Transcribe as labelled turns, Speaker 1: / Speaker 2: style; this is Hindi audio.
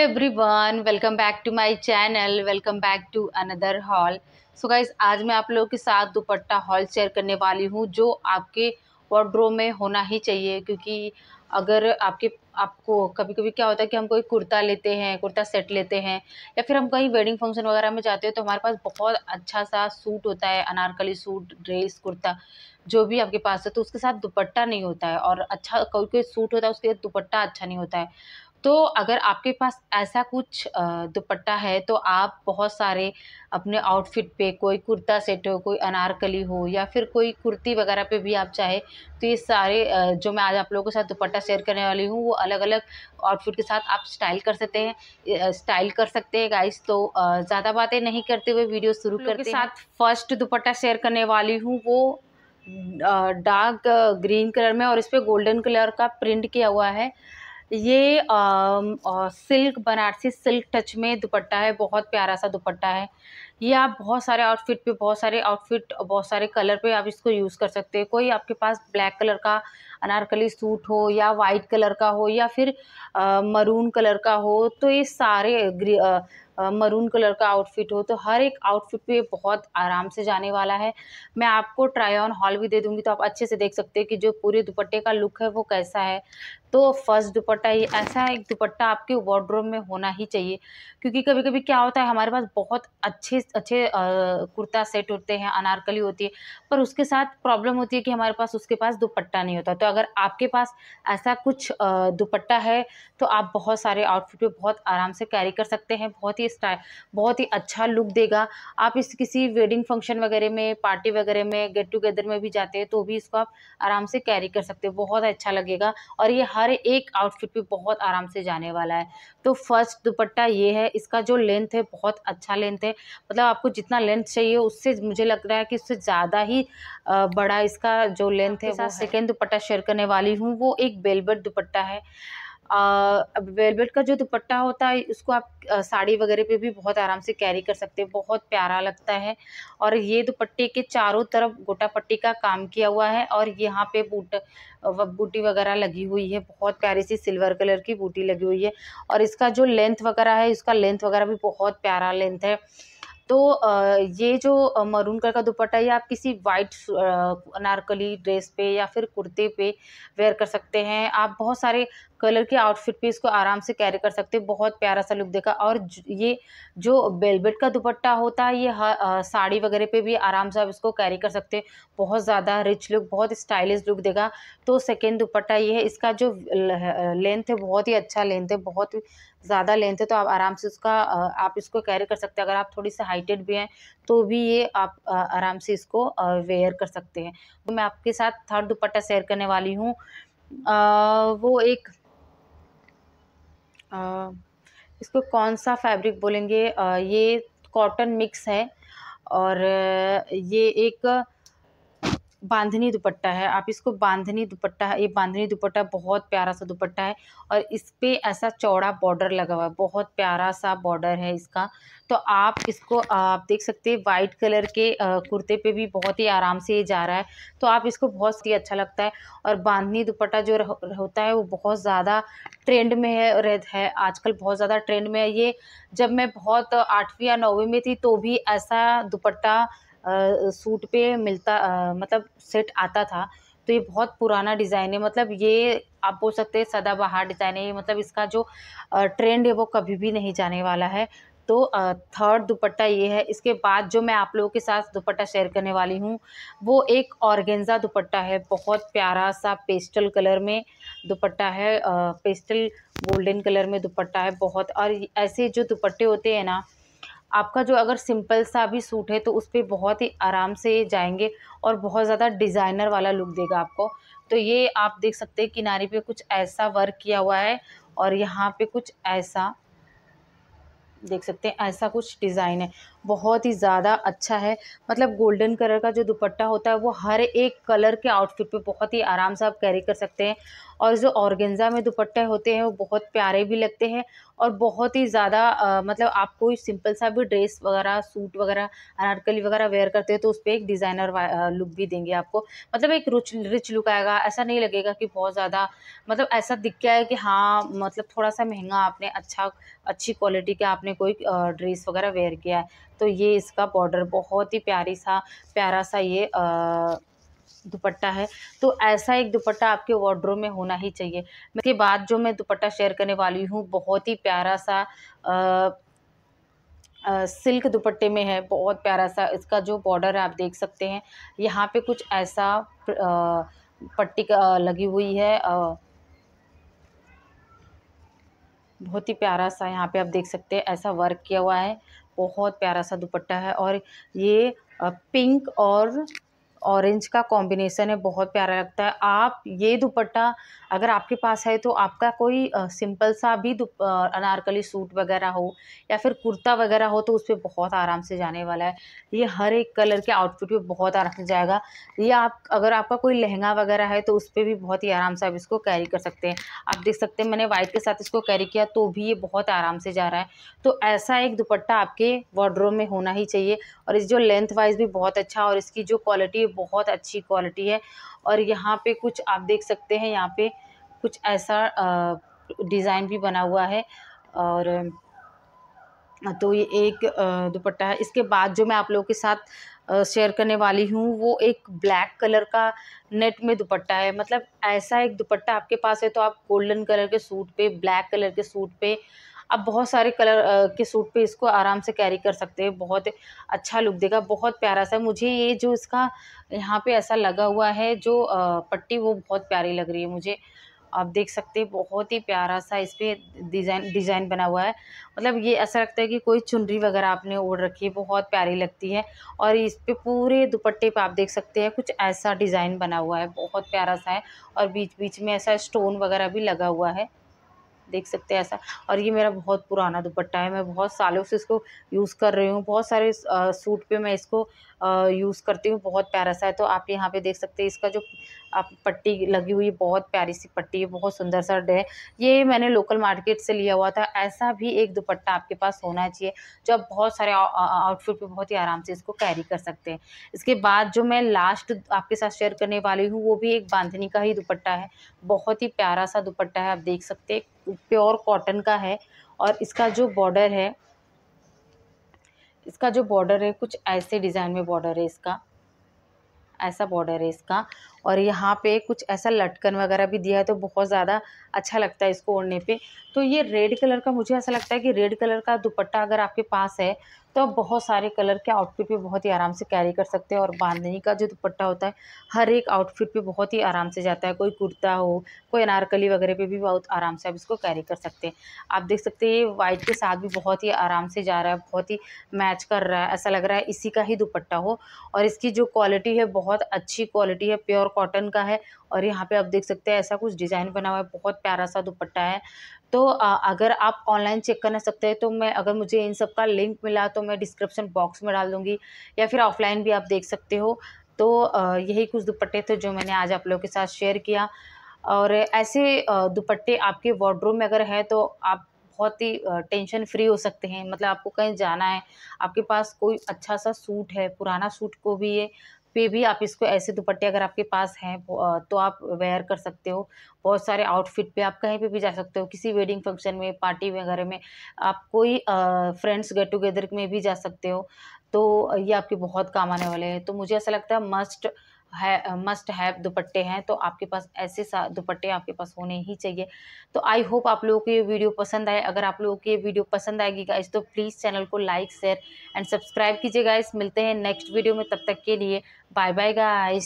Speaker 1: everyone welcome back to my channel welcome back to another haul so guys आज मैं आप लोगों के साथ दुपट्टा हॉल शेयर करने वाली हूँ जो आपके वॉर्ड्रो में होना ही चाहिए क्योंकि अगर आपके आपको कभी कभी क्या होता है कि हम कोई कुर्ता लेते हैं कुर्ता सेट लेते हैं या फिर हम कहीं वेडिंग फंक्शन वगैरह में जाते हैं तो हमारे पास बहुत अच्छा सा सूट होता है अनारकली सूट ड्रेस कुर्ता जो भी आपके पास है तो उसके साथ दुपट्टा नहीं होता है और अच्छा कोई कोई सूट होता है उसके साथ दुपट्टा अच्छा नहीं होता है तो अगर आपके पास ऐसा कुछ दुपट्टा है तो आप बहुत सारे अपने आउटफिट पे कोई कुर्ता सेट हो कोई अनारकली हो या फिर कोई कुर्ती वगैरह पे भी आप चाहे तो ये सारे जो मैं आज आप लोगों के साथ दुपट्टा शेयर करने वाली हूँ वो अलग अलग आउटफिट के साथ आप स्टाइल कर सकते हैं स्टाइल कर सकते हैं गाइस तो ज़्यादा बातें नहीं करते हुए वीडियो शुरू करते साथ फर्स्ट दुपट्टा शेयर करने वाली हूँ वो डार्क ग्रीन कलर में और इस पर गोल्डन कलर का प्रिंट किया हुआ है ये सिल्क बनारसी सिल्क टच में दुपट्टा है बहुत प्यारा सा दुपट्टा है ये आप बहुत सारे आउटफिट पे बहुत सारे आउटफिट बहुत सारे कलर पे आप इसको यूज़ कर सकते हैं कोई आपके पास ब्लैक कलर का अनारकली सूट हो या वाइट कलर का हो या फिर मरून कलर का हो तो ये सारे मरून कलर का आउटफिट हो तो हर एक आउटफिट पे बहुत आराम से जाने वाला है मैं आपको ट्राई ऑन हॉल भी दे दूँगी तो आप अच्छे से देख सकते हैं कि जो पूरे दुपट्टे का लुक है वो कैसा है तो फर्स्ट दुपट्टा ये ऐसा एक दुपट्टा आपके वार्ड्रोब में होना ही चाहिए क्योंकि कभी कभी क्या होता है हमारे पास बहुत अच्छे अच्छे कुर्ता सेट होते हैं अनारकली होती है पर उसके साथ प्रॉब्लम होती है कि हमारे पास उसके पास दुपट्टा नहीं होता तो अगर आपके पास ऐसा कुछ दुपट्टा है तो आप बहुत सारे आउटफिट पर बहुत आराम से कैरी कर सकते हैं बहुत ही ही स्टाइल बहुत ही अच्छा लुक देगा आप इस किसी वेडिंग फंक्शन वगैरह में पार्टी वगैरह में गेट टुगेदर में भी जाते हैं तो भी इसको आप आराम से कैरी कर सकते हो बहुत अच्छा लगेगा और ये हर एक आउटफिट पर बहुत आराम से जाने वाला है तो फर्स्ट दुपट्टा ये है इसका जो लेंथ है बहुत अच्छा लेंथ है मतलब आपको जितना लेंथ चाहिए उससे मुझे लग रहा है कि उससे ज़्यादा ही बड़ा इसका जो लेंथ है वो सेकेंड दुपट्टा शेयर करने वाली हूँ वो एक बेलबेट दुपट्टा है अब वेलवेट का जो दुपट्टा होता है उसको आप साड़ी वगैरह पे भी बहुत आराम से कैरी कर सकते हैं बहुत प्यारा लगता है और ये दुपट्टे के चारों तरफ गोटा पट्टी का काम किया हुआ है और यहाँ पे बूट बूटी वगैरह लगी हुई है बहुत प्यारी सी सिल्वर कलर की बूटी लगी हुई है और इसका जो लेंथ वगैरह है इसका लेंथ वगैरह भी बहुत प्यारा लेंथ है तो ये जो मरून कलर का दुपट्टा ये आप किसी वाइट अनारकली ड्रेस पे या फिर कुर्ते पे वेयर कर सकते हैं आप बहुत सारे कलर के आउटफिट पे इसको आराम से कैरी कर सकते हैं बहुत प्यारा सा लुक देगा और ये जो बेलबेट का दुपट्टा होता है ये साड़ी वगैरह पे भी आराम से आप इसको कैरी कर सकते हैं बहुत ज़्यादा रिच लुक बहुत स्टाइलिश लुक देगा तो सेकेंड दुपट्टा ये है इसका जो लेंथ है बहुत ही अच्छा लेंथ है बहुत ज़्यादा लेंथ है तो आप आराम से उसका आप इसको कैरी कर सकते हैं अगर आप थोड़ी सी हाइटेड भी हैं तो भी ये आप आराम से इसको वेयर कर सकते हैं तो मैं आपके साथ थर्ड दुपट्टा शेयर करने वाली हूँ वो एक आ, इसको कौन सा फैब्रिक बोलेंगे आ, ये कॉटन मिक्स है और ये एक बांधनी दुपट्टा है आप इसको बांधनी दुपट्टा है ये बांधनी दुपट्टा बहुत प्यारा सा दुपट्टा है और इस पर ऐसा चौड़ा बॉर्डर लगा हुआ है बहुत प्यारा सा बॉर्डर है इसका तो आप इसको आप देख सकते हैं वाइट कलर के कुर्ते पे भी बहुत ही आराम से ये जा रहा है तो आप इसको बहुत ही अच्छा लगता है और बांधनी दुपट्टा जो होता है वो बहुत ज़्यादा ट्रेंड में है रह, है आजकल बहुत ज़्यादा ट्रेंड में है ये जब मैं बहुत आठवीं या नौवीं में थी तो भी ऐसा दुपट्टा सूट पे मिलता मतलब सेट आता था तो ये बहुत पुराना डिज़ाइन है मतलब ये आप बोल सकते हैं सदाबहार डिज़ाइन है मतलब इसका जो ट्रेंड है वो कभी भी नहीं जाने वाला है तो थर्ड दुपट्टा ये है इसके बाद जो मैं आप लोगों के साथ दुपट्टा शेयर करने वाली हूँ वो एक ऑर्गेंजा दुपट्टा है बहुत प्यारा सा पेस्टल कलर में दुपट्टा है पेस्टल गोल्डन कलर में दुपट्टा है बहुत और ऐसे जो दुपट्टे होते हैं ना आपका जो अगर सिंपल सा भी सूट है तो उस पर बहुत ही आराम से जाएंगे और बहुत ज़्यादा डिज़ाइनर वाला लुक देगा आपको तो ये आप देख सकते हैं किनारे पे कुछ ऐसा वर्क किया हुआ है और यहाँ पे कुछ ऐसा देख सकते हैं ऐसा कुछ डिज़ाइन है बहुत ही ज़्यादा अच्छा है मतलब गोल्डन कलर का जो दुपट्टा होता है वो हर एक कलर के आउटफिट पे बहुत ही आराम से आप कैरी कर सकते हैं और जो ऑर्गेंजा में दुपट्टे होते हैं वो बहुत प्यारे भी लगते हैं और बहुत ही ज़्यादा मतलब आप कोई सिंपल सा भी ड्रेस वगैरह सूट वगैरह अनारकली वगैरह वेयर करते हैं तो उस पर एक डिज़ाइनर लुक भी देंगे आपको मतलब एक रुच रिच लुक आएगा ऐसा नहीं लगेगा कि बहुत ज़्यादा मतलब ऐसा दिख गया है कि हाँ मतलब थोड़ा सा महंगा आपने अच्छा अच्छी क्वालिटी का आपने कोई ड्रेस वगैरह वेयर किया है तो ये इसका बॉर्डर बहुत ही प्यारी सा प्यारा सा ये आ, दुपट्टा है तो ऐसा एक दुपट्टा आपके वार्ड्रोब में होना ही चाहिए इसके बाद जो मैं दुपट्टा शेयर करने वाली हूँ बहुत ही प्यारा सा आ, आ, सिल्क दुपट्टे में है बहुत प्यारा सा इसका जो बॉर्डर है आप देख सकते हैं यहाँ पे कुछ ऐसा पट्टी लगी हुई है आ, बहुत ही प्यारा सा यहाँ पे आप देख सकते हैं ऐसा वर्क किया हुआ है बहुत प्यारा सा दुपट्टा है और ये पिंक और ऑरेंज का कॉम्बिनेसन है बहुत प्यारा लगता है आप ये दुपट्टा अगर आपके पास है तो आपका कोई सिंपल सा भी अनारकली सूट वगैरह हो या फिर कुर्ता वगैरह हो तो उस पर बहुत आराम से जाने वाला है ये हर एक कलर के आउटफिट पर बहुत आराम से जाएगा ये आप अगर आपका कोई लहंगा वगैरह है तो उस पर भी बहुत ही आराम से आप इसको कैरी कर सकते हैं आप देख सकते हैं मैंने वाइट के साथ इसको कैरी किया तो भी ये बहुत आराम से जा रहा है तो ऐसा एक दुपट्टा आपके वार्ड्रोब में होना ही चाहिए और इस जो लेंथ वाइज भी बहुत अच्छा और इसकी जो क्वालिटी बहुत अच्छी क्वालिटी है और यहाँ पे कुछ आप देख सकते हैं यहाँ पे कुछ ऐसा डिज़ाइन भी बना हुआ है और तो ये एक दुपट्टा है इसके बाद जो मैं आप लोगों के साथ शेयर करने वाली हूँ वो एक ब्लैक कलर का नेट में दुपट्टा है मतलब ऐसा एक दुपट्टा आपके पास है तो आप गोल्डन कलर के सूट पे ब्लैक कलर के सूट पे आप बहुत सारे कलर के सूट पे इसको आराम से कैरी कर सकते हैं बहुत अच्छा लुक देगा बहुत प्यारा सा मुझे ये जो इसका यहाँ पे ऐसा लगा हुआ है जो पट्टी वो बहुत प्यारी लग रही है मुझे आप देख सकते हैं बहुत ही प्यारा सा इस पर डिज़ाइन डिज़ाइन बना हुआ है मतलब ये ऐसा लगता है कि कोई चुनरी वगैरह आपने ओढ़ रखी है बहुत प्यारी लगती है और इस पर पूरे दुपट्टे पे आप देख सकते हैं कुछ ऐसा डिज़ाइन बना हुआ है बहुत प्यारा सा है और बीच बीच में ऐसा स्टोन वगैरह भी लगा हुआ है देख सकते हैं ऐसा और ये मेरा बहुत पुराना दुपट्टा है मैं बहुत सालों से इसको यूज़ कर रही हूँ बहुत सारे सूट पे मैं इसको यूज़ करती हूँ बहुत प्यारा सा है तो आप यहाँ पे देख सकते हैं इसका जो आप पट्टी लगी हुई बहुत प्यारी सी पट्टी है बहुत सुंदर सा डे ये मैंने लोकल मार्केट से लिया हुआ था ऐसा भी एक दुपट्टा आपके पास होना चाहिए जो आप बहुत सारे आउटफिट पर बहुत ही आराम से इसको कैरी कर सकते हैं इसके बाद जो मैं लास्ट आपके साथ शेयर करने वाली हूँ वो भी एक बांधनी का ही दुपट्टा है बहुत ही प्यारा सा दुपट्टा है आप देख सकते प्योर कॉटन का है और इसका जो बॉर्डर है इसका जो बॉर्डर है कुछ ऐसे डिज़ाइन में बॉर्डर है इसका ऐसा बॉर्डर है इसका और यहाँ पे कुछ ऐसा लटकन वगैरह भी दिया है तो बहुत ज़्यादा अच्छा लगता है इसको ओढ़ने पे तो ये रेड कलर का मुझे ऐसा लगता है कि रेड कलर का दुपट्टा अगर आपके पास है तो आप बहुत सारे कलर के आउटफिट पे बहुत ही आराम से कैरी कर सकते हैं और बांधनी का जो दुपट्टा होता है हर एक आउटफिट पे बहुत ही आराम से जाता है कोई कुर्ता हो कोई अनारकली वगैरह पे भी बहुत आराम से आप इसको कैरी कर सकते हैं आप देख सकते हैं ये वाइट के साथ भी बहुत ही आराम से जा रहा है बहुत ही मैच कर रहा है ऐसा लग रहा है इसी का ही दुपट्टा हो और इसकी जो क्वालिटी है बहुत अच्छी क्वालिटी है प्योर कॉटन का है और यहाँ पे आप देख सकते हैं ऐसा कुछ डिज़ाइन बना हुआ है बहुत प्यारा सा दुपट्टा है तो अगर आप ऑनलाइन चेक करना सकते हैं तो मैं अगर मुझे इन सब का लिंक मिला तो मैं डिस्क्रिप्शन बॉक्स में डाल दूँगी या फिर ऑफलाइन भी आप देख सकते हो तो यही कुछ दुपट्टे थे जो मैंने आज आप लोगों के साथ शेयर किया और ऐसे दुपट्टे आपके वार्ड्रोब में अगर है तो आप बहुत ही टेंशन फ्री हो सकते हैं मतलब आपको कहीं जाना है आपके पास कोई अच्छा सा सूट है पुराना सूट को भी ये पे भी आप इसको ऐसे दुपट्टे अगर आपके पास हैं तो आप वेयर कर सकते हो बहुत सारे आउटफिट पे आप कहीं पे भी जा सकते हो किसी वेडिंग फंक्शन में पार्टी वगैरह में आप कोई फ्रेंड्स गेट टुगेदर में भी जा सकते हो तो ये आपके बहुत काम आने वाले हैं तो मुझे ऐसा लगता है मस्ट है मस्ट हैव दुपट्टे हैं तो आपके पास ऐसे दुपट्टे आपके पास होने ही चाहिए तो आई होप आप लोगों को ये वीडियो पसंद आए अगर आप लोगों को ये वीडियो पसंद आएगी गाइस तो प्लीज़ चैनल को लाइक शेयर एंड सब्सक्राइब कीजिए गाइस मिलते हैं नेक्स्ट वीडियो में तब तक के लिए बाय बाय गाइस